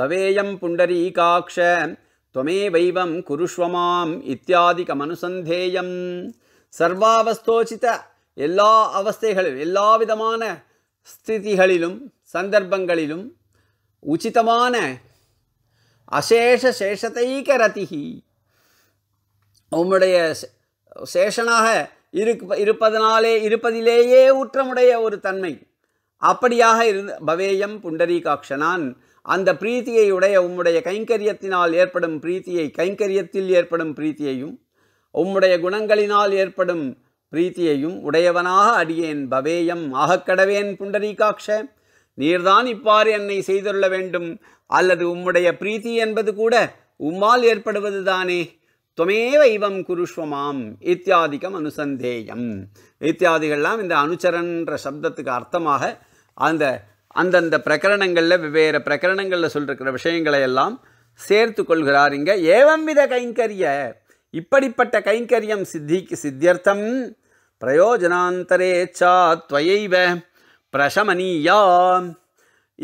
பவேயம் புண்டரீகாட்ச துவமே வைவம் குருஷ்வமாம் இத்தியாதிகம் அனுசந்தேயம் சர்வாவஸ்தோச்சித எல்லா அவஸ்தைகளிலும் எல்லா விதமான ஸ்திதிகளிலும் சந்தர்ப்பங்களிலும் உச்சிதமான அசேஷ சேஷத்தைக்க ரதிகி உம்முடைய சேஷனாக இருக்கு இருப்பதனாலே இருப்பதிலேயே உற்றமுடைய ஒரு தன்மை அப்படியாக இருந்த பவேயம் புண்டரீகாட்சனான் அந்த பிரீத்தியை உடைய உம்முடைய கைங்கரியத்தினால் ஏற்படும் பிரீத்தியை கைங்கரியத்தில் ஏற்படும் பிரீத்தியையும் உம்முடைய குணங்களினால் ஏற்படும் பிரீத்தியையும் உடையவனாக அடியேன் பவேயம் ஆகக்கடவேன் புண்டரீகாட்ச நீர்தான் இப்பாறு என்னை செய்துள்ள வேண்டும் அல்லது உம்முடைய பிரீத்தி என்பது கூட உம்மால் ஏற்படுவதுதானே துவமேவ இவம் குருஷ்வமாம் இத்தியாதிகம் அனுசந்தேயம் இத்தியாதிகள்லாம் இந்த அனுச்சரன்ற சப்தத்துக்கு அர்த்தமாக அந்த அந்தந்த பிரகரணங்களில் வெவ்வேறு பிரகரணங்களில் சொல்லிருக்கிற விஷயங்களை எல்லாம் சேர்த்து கொள்கிறார் இங்கே ஏவம்வித கைங்கரிய இப்படிப்பட்ட கைங்கரியம் சித்திக்கு சித்தியர்த்தம் பிரயோஜனாந்தரேச்சா துவயைவ பிரசமனீயா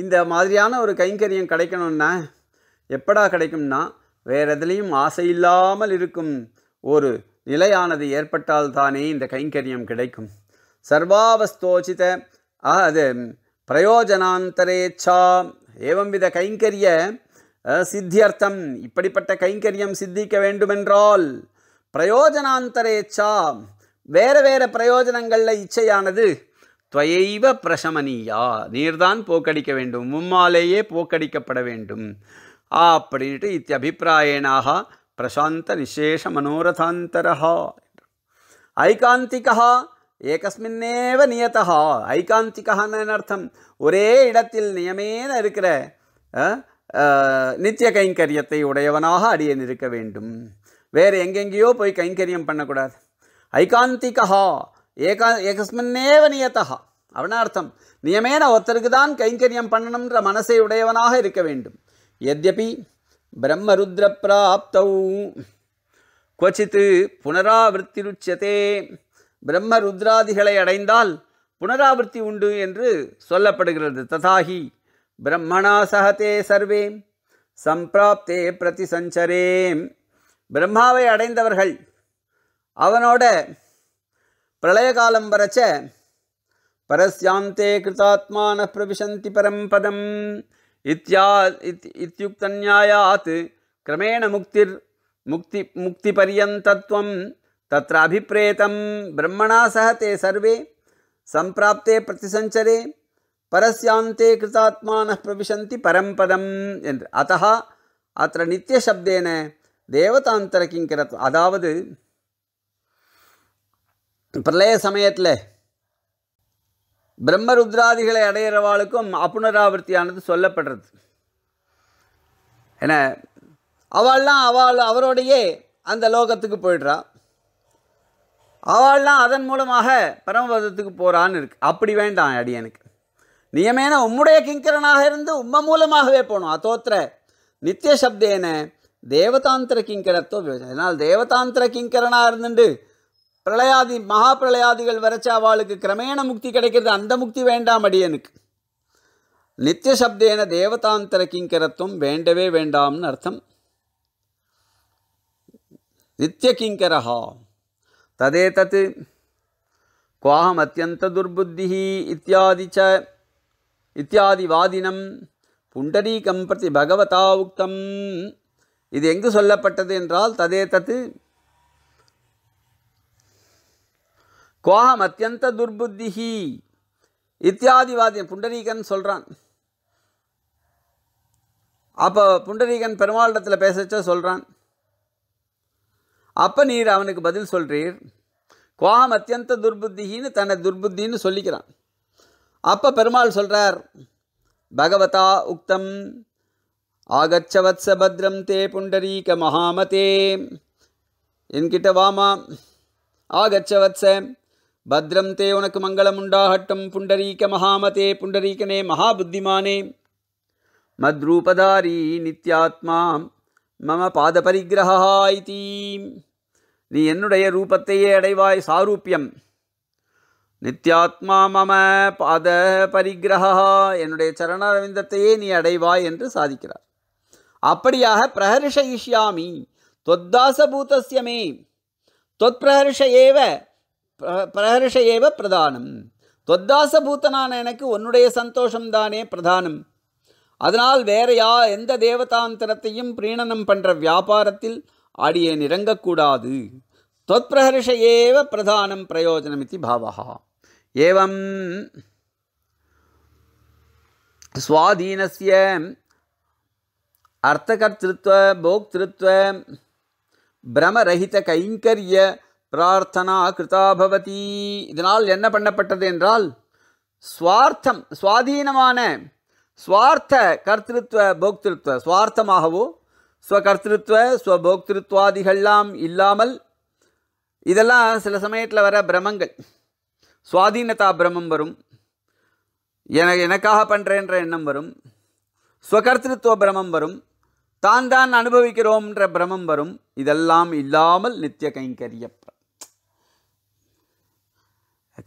இந்த மாதிரியான ஒரு கைங்கரியம் கிடைக்கணும்னா எப்படா கிடைக்கும்னா வேறு எதுலேயும் ஆசை இல்லாமல் இருக்கும் ஒரு நிலையானது ஏற்பட்டால்தானே இந்த கைங்கரியம் கிடைக்கும் சர்வாவஸ்தோச்சித அது பிரயோஜனாந்தரேச்சா ஏவம்வித கைங்கரிய சித்தியர்த்தம் இப்படிப்பட்ட கைங்கரியம் சித்திக்க வேண்டுமென்றால் பிரயோஜனாந்தரேச்சா வேறு வேறு பிரயோஜனங்களில் இச்சையானது துவையைவ பிரசமனியா நீர்தான் போக்கடிக்க வேண்டும் மும்மாலேயே போக்கடிக்கப்பட வேண்டும் அப்படின்ட்டு இத்தியபிப்பிராயணாக பிரசாந்த நிசேஷ மனோரதாந்தரா ஐகாந்திகா ஏகஸ்மின்னேவ நியதா ஐகாந்திகான்னு அர்த்தம் ஒரே இடத்தில் நியமேன இருக்கிற நித்திய கைங்கரியத்தை உடையவனாக அடியன் இருக்க வேண்டும் வேறு எங்கெங்கேயோ போய் கைங்கரியம் பண்ணக்கூடாது ஐகாந்திகா ஏகா ஏகஸ்மின்னேவ நியத்தா அவனார்த்தம் நியமேன ஒருத்தருக்கு தான் கைங்கரியம் பண்ணணுன்ற மனசை உடையவனாக இருக்க வேண்டும் எத்யபி பிரம்மருத்ர பிராப்தௌ கொச்சித்து புனராவர்த்திருச்சதே பிரம்மருத்ராதிகளை அடைந்தால் புனராவிருத்தி உண்டு என்று சொல்லப்படுகிறது ததாகி பிரம்மணா சகதே சர்வே சம்பிராப்தே சஞ்சரேம் பிரம்மாவை அடைந்தவர்கள் அவனோட பிரளயகாலம் வரச்ச பரஸ்யாந்தே கிருதாத்மான பிரவிசந்தி பரம் பதம் இத்யா இத்தியுக்தநியாயாத் கிரமேண முக்திர் முக்தி முக்தி பரியந்தத்வம் தத்திர அபிப்ரேதம் பிரம்மணா சக தே சர்வே சம்பிராப்தே பிரதிசஞ்சரே பரஸ்யாந்தே கிருதாத்மான பிரவிசந்தி பரம்பதம் என்று அத்த அத்த நித்தியசப்தேன தேவதாந்தர கிங்கரத்வம் அதாவது பிரளய சமயத்தில் பிரம்மருத்ராதிகளை அடையிறவாளுக்கும் அப்புனராவர்த்தியானது சொல்லப்படுறது என அவள்லாம் அவள் அவரோடையே அந்த லோகத்துக்கு போயிடுறா அவள்லாம் அதன் மூலமாக பரமபதத்துக்கு போகிறான்னு இருக்கு அப்படி வேண்டாம் அடியனுக்கு நியமேன உம்முடைய கிங்கரனாக இருந்து உம்ம மூலமாகவே போகணும் அத்தோத்திர நித்திய சப்தேன தேவதாந்திர கிங்கரத்தோ அதனால் தேவதாந்திர கிங்கரனாக இருந்துட்டு பிரளயாதி மகா பிரளயாதிகள் வரைச்ச கிரமேண முக்தி கிடைக்கிறது அந்த முக்தி வேண்டாம் அடியனுக்கு நித்திய சப்தேன தேவதாந்தர கிங்கரத்துவம் வேண்டவே வேண்டாம்னு அர்த்தம் நித்திய கிங்கரஹா தத்து குவாஹம் அத்தியந்த துர்புத்தி இத்தியாதி ச இத்தியாதி வாதினம் புண்டரீகம் பிரதி பகவதா உக்தம் இது எங்கு சொல்லப்பட்டது என்றால் ததே தத்து கோஹம் அத்தியந்த துர்புத்திஹி இத்தியாதிவாதி புண்டரீகன் சொல்கிறான் அப்போ புண்டரீகன் பெருமாளிடத்தில் பேசச்சா சொல்கிறான் அப்போ நீர் அவனுக்கு பதில் சொல்கிறீர் கோஹம் அத்தியந்த துர்புத்தின்னு தன்னை துர்புத்தின்னு சொல்லிக்கிறான் அப்போ பெருமாள் சொல்கிறார் பகவதா உக்தம் ஆகச்சவத்ச பத்ரம் தே புண்டரீக மகாமதே என்கிட்ட வாமா ஆகச்சவத்ச பத்ரம் தே உனக்கு மங்களம் உண்டாகட்டும் புண்டரீக மகாமதே புண்டரீகனே மகாபுத்திமானே மத்ரூபதாரி நித்யாத்மா மம பாத பாதபரிகிரகாய்தி நீ என்னுடைய ரூபத்தையே அடைவாய் சாரூப்பியம் நித்யாத்மா மம பாத பரிகிரகா என்னுடைய சரணரவிந்தத்தையே நீ அடைவாய் என்று சாதிக்கிறார் அப்படியாக பிரஹர்ஷயிஷ்யாமி தொத்தாசபூதஸ்யமே தொத்பிரஹர்ஷ ஏவ பிரஹர்ஷ பிரதானம் பிரதானம் பூத்தனான எனக்கு உன்னுடைய சந்தோஷம்தானே பிரதானம் அதனால் வேற யா எந்த தேவதாந்திரத்தையும் பிரீணனம் பண்ணுற வியாபாரத்தில் ஆடியே நிறங்கக்கூடாது தொத்பிரஹர்ஷ ஏவ பிரதானம் பிரயோஜனம் இது பாவா ஏவம் சுவாதீனஸ்ய அர்த்தகர்த்திருத்துவ போக்திருத்துவ பிரமரஹித கைங்கரிய பிரார்த்தனா கிருதா பவதி இதனால் என்ன பண்ணப்பட்டது என்றால் சுவார்த்தம் சுவாதீனமான சுவார்த்த கர்த்திருத்துவ போக்திருத்துவ சுவார்த்தமாகவோ ஸ்வகர்த்திருத்துவ ஸ்வபோக்திருத்வாதிகள்லாம் இல்லாமல் இதெல்லாம் சில சமயத்தில் வர பிரமங்கள் சுவாதீனதா பிரமம் வரும் என எனக்காக பண்ணுறேன்ற எண்ணம் வரும் ஸ்வகர்த்திருத்துவ பிரமம் வரும் தான் தான் அனுபவிக்கிறோம்ன்ற பிரமம் வரும் இதெல்லாம் இல்லாமல் நித்திய கைங்கரிய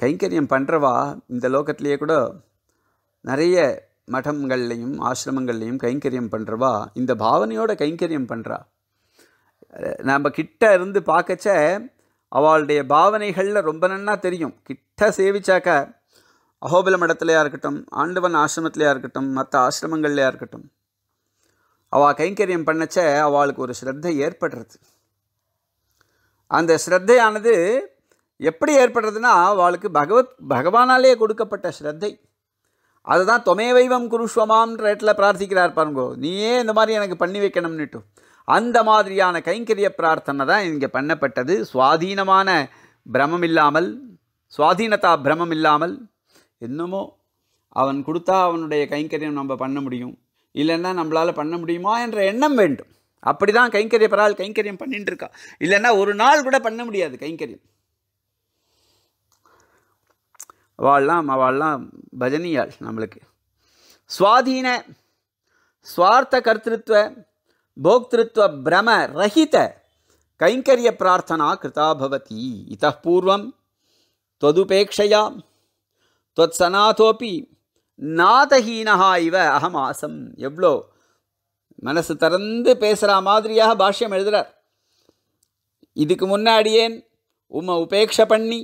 கைங்கரியம் பண்ணுறவா இந்த லோகத்திலேயே கூட நிறைய மடங்கள்லையும் ஆசிரமங்கள்லையும் கைங்கரியம் பண்ணுறவா இந்த பாவனையோட கைங்கரியம் பண்ணுறா நம்ம கிட்ட இருந்து பார்க்கச்ச அவளுடைய பாவனைகளில் ரொம்ப நன்னா தெரியும் கிட்ட சேவிச்சாக்க அகோபல மடத்துலையாக இருக்கட்டும் ஆண்டவன் ஆசிரமத்திலையாக இருக்கட்டும் மற்ற ஆசிரமங்கள்லையா இருக்கட்டும் அவள் கைங்கரியம் பண்ணச்ச அவளுக்கு ஒரு ஸ்ரத்தை ஏற்படுறது அந்த ஸ்ரத்தையானது எப்படி ஏற்படுறதுன்னா அவளுக்கு பகவத் பகவானாலே கொடுக்கப்பட்ட ஸ்ரத்தை அதுதான் தொமேவைவம் குருஷ்வமான்ற இடத்துல பிரார்த்திக்கிறார் பாருங்கோ நீயே இந்த மாதிரி எனக்கு பண்ணி வைக்கணும்னுட்டு அந்த மாதிரியான கைங்கரிய பிரார்த்தனை தான் இங்கே பண்ணப்பட்டது சுவாதீனமான பிரமம் இல்லாமல் சுவாதீனதா பிரமம் இல்லாமல் என்னமோ அவன் கொடுத்தா அவனுடைய கைங்கரியம் நம்ம பண்ண முடியும் இல்லைன்னா நம்மளால் பண்ண முடியுமா என்ற எண்ணம் வேண்டும் அப்படி தான் கைங்கரிய பரால் கைங்கரியம் பண்ணிட்டுருக்கா இல்லைன்னா ஒரு நாள் கூட பண்ண முடியாது கைங்கரியம் அவள்லாம் அவள்லாம் பஜனியாள் நம்மளுக்கு சுவாதீன சுவார்த்த கர்த்திருவ போக்திருத்துவ பிரம ரஹித கைங்கரிய பிரார்த்தனா கிருதா பவதி இத்த பூர்வம் தொதுபேட்சையா சனாதோப்பி நாதஹீனஹா இவ ஆசம் எவ்வளோ மனசு திறந்து பேசுகிற மாதிரியாக பாஷ்யம் எழுதுகிறார் இதுக்கு முன்னாடியேன் உம்மை உபேட்ச பண்ணி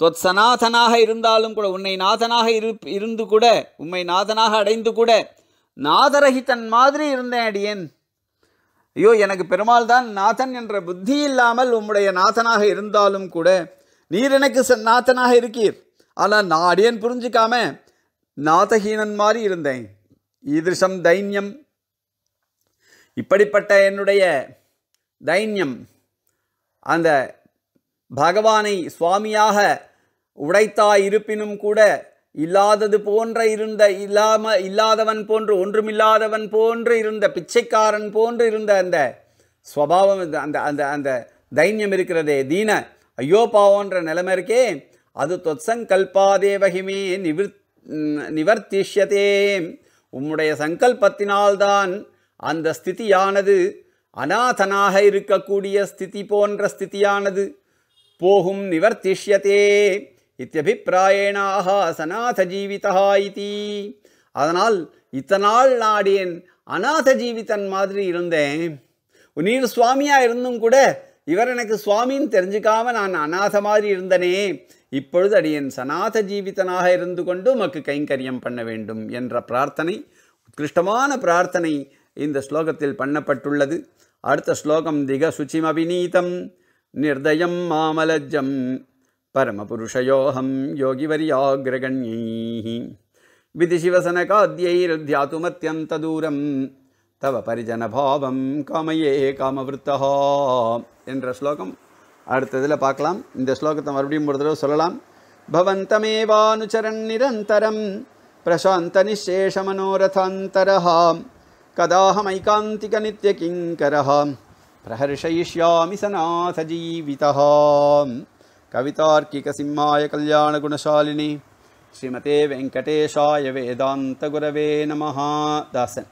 தொத் சனாதனாக இருந்தாலும் கூட உன்னை நாதனாக இரு இருந்து கூட உண்மை நாதனாக அடைந்து கூட நாதரகித்தன் மாதிரி இருந்தேன் அடியேன் ஐயோ எனக்கு பெருமாள் தான் நாதன் என்ற புத்தி இல்லாமல் உம்முடைய நாதனாக இருந்தாலும் கூட நீர் எனக்கு நாதனாக இருக்கீர் ஆனால் நான் அடியன் புரிஞ்சுக்காம நாதஹீனன் மாதிரி இருந்தேன் ஈதிருஷம் தைன்யம் இப்படிப்பட்ட என்னுடைய தைன்யம் அந்த பகவானை சுவாமியாக உடைத்தாய் இருப்பினும் கூட இல்லாதது போன்ற இருந்த இல்லாம இல்லாதவன் போன்று ஒன்றுமில்லாதவன் போன்று இருந்த பிச்சைக்காரன் போன்று இருந்த அந்த ஸ்வபாவம் அந்த அந்த அந்த தைன்யம் இருக்கிறதே தீன ஐயோ பாவோன்ற நிலைமை இருக்கே அது தொத்சங்கல்பாதேவகிமே நிவிர் நிவர்த்திஷ்யதே உம்முடைய சங்கல்பத்தினால்தான் அந்த ஸ்திதியானது அநாதனாக இருக்கக்கூடிய ஸ்திதி போன்ற ஸ்திதியானது போகும் நிவர்த்திஷ்யதே இத்தியபிப்பிராயேணாக சநாத ஜீவிதா இதி அதனால் இத்தனால் நாடியன் அநாத ஜீவிதன் மாதிரி இருந்தேன் நீர் சுவாமியாக இருந்தும் கூட இவர் எனக்கு சுவாமின்னு தெரிஞ்சுக்காம நான் அநாத மாதிரி இருந்தனே இப்பொழுது அடியன் சநாத ஜீவிதனாக இருந்து கொண்டு உமக்கு கைங்கரியம் பண்ண வேண்டும் என்ற பிரார்த்தனை உத்கிருஷ்டமான பிரார்த்தனை இந்த ஸ்லோகத்தில் பண்ணப்பட்டுள்ளது அடுத்த ஸ்லோகம் திக சுச்சிமபிநீதம் நிர்தயம் மாமலஜம் परमपुरुषयोऽहं योगिवर्याग्रगण्यैः विधिशिवसनकाद्यैर्ध्यातुमत्यन्तदूरं தவ பரிஜனபாவம் காமையே காமவருத்தா என்ற ஸ்லோகம் அடுத்ததில் பார்க்கலாம் இந்த ஸ்லோகத்தை மறுபடியும் ஒரு தடவை சொல்லலாம் பவந்தமேவானுச்சரன் நிரந்தரம் பிரசாந்த நிசேஷ மனோரதாந்தரஹாம் கதாஹமைகாந்திக நித்திய கிங்கரஹாம் பிரஹர்ஷயிஷ்யாமி சநாசஜீவிதா කවිතාර්කික සිම්මාය කල්යාණ ගුණශාලිනී ශ්‍රීමතේ වෙංකටේශාය වේදාන්ත ගුරවේ නමහා දසන